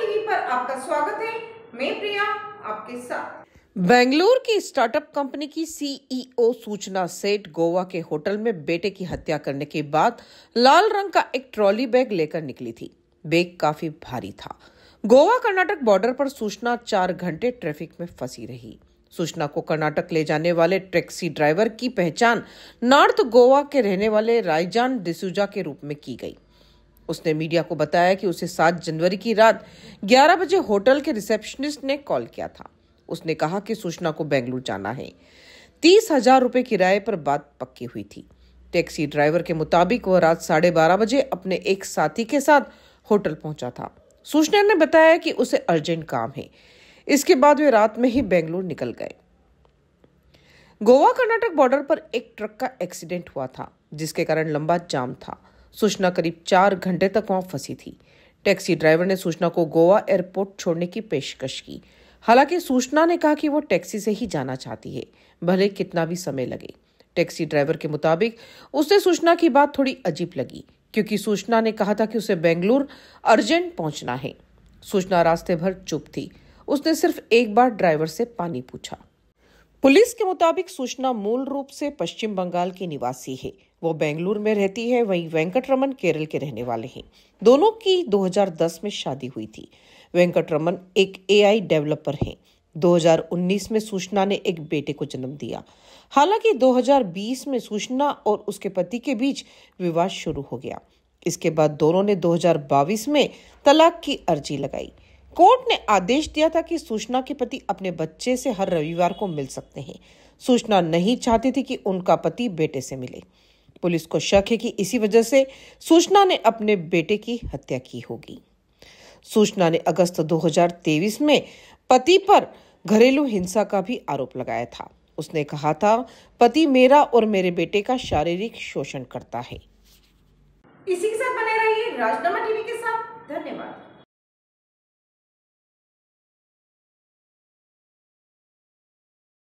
TV पर आपका स्वागत है मैं प्रिया आपके साथ बेंगलुरु की स्टार्टअप कंपनी की सीईओ e सूचना सेठ गोवा के होटल में बेटे की हत्या करने के बाद लाल रंग का एक ट्रॉली बैग लेकर निकली थी बैग काफी भारी था गोवा कर्नाटक बॉर्डर पर सूचना चार घंटे ट्रैफिक में फंसी रही सूचना को कर्नाटक ले जाने वाले टैक्सी ड्राइवर की पहचान नॉर्थ गोवा के रहने वाले रायजान डिसूजा के रूप में की गई उसने मीडिया को बताया कि उसे 7 जनवरी की रात 11 बजे होटल के रिसेप्शनिस्ट ने कॉल किया था उसने कहा कि सूचना को बेंगलुरु जाना है तीस हजार रुपये किराए पर बात पक्की हुई थी टैक्सी ड्राइवर के मुताबिक वह रात साढ़े बारह बजे अपने एक साथी के साथ होटल पहुंचा था सूचना ने बताया कि उसे अर्जेंट काम है इसके बाद वे रात में ही बेंगलुरु निकल गए गोवा कर्नाटक बॉर्डर पर एक ट्रक का एक्सीडेंट हुआ था जिसके कारण लंबा जाम था सूचना करीब चार घंटे तक वहां फंसी थी टैक्सी ड्राइवर ने सूचना को गोवा एयरपोर्ट छोड़ने की पेशकश की हालांकि सूचना ने कहा कि वो टैक्सी से ही जाना चाहती है भले कितना भी समय लगे टैक्सी ड्राइवर के मुताबिक उसे सूचना की बात थोड़ी अजीब लगी क्योंकि सूचना ने कहा था कि उसे बेंगलुरु अर्जेंट पहुंचना है सूचना रास्ते भर चुप थी उसने सिर्फ एक बार ड्राइवर से पानी पूछा पुलिस के मुताबिक सूचना मूल रूप से पश्चिम बंगाल की निवासी है वो बेंगलुर में रहती है वहीं वेंकटरमन केरल के रहने वाले हैं दोनों की 2010 में शादी हुई थी वेंकटरमन एक एआई डेवलपर हैं 2019 में सूचना ने एक बेटे को जन्म दिया हालांकि 2020 में सूचना और उसके पति के बीच विवाद शुरू हो गया इसके बाद दोनों ने 2022 में तलाक की अर्जी लगाई कोर्ट ने आदेश दिया था कि सूचना के पति अपने बच्चे से हर रविवार को मिल सकते हैं सूचना नहीं चाहती थी कि उनका पति बेटे से मिले पुलिस को शक है कि इसी वजह से सूचना ने अपने बेटे की हत्या की होगी सूचना ने अगस्त 2023 में पति पर घरेलू हिंसा का भी आरोप लगाया था उसने कहा था पति मेरा और मेरे बेटे का शारीरिक शोषण करता है इसी के साथ बने रहिए राजनामा टीवी के साथ धन्यवाद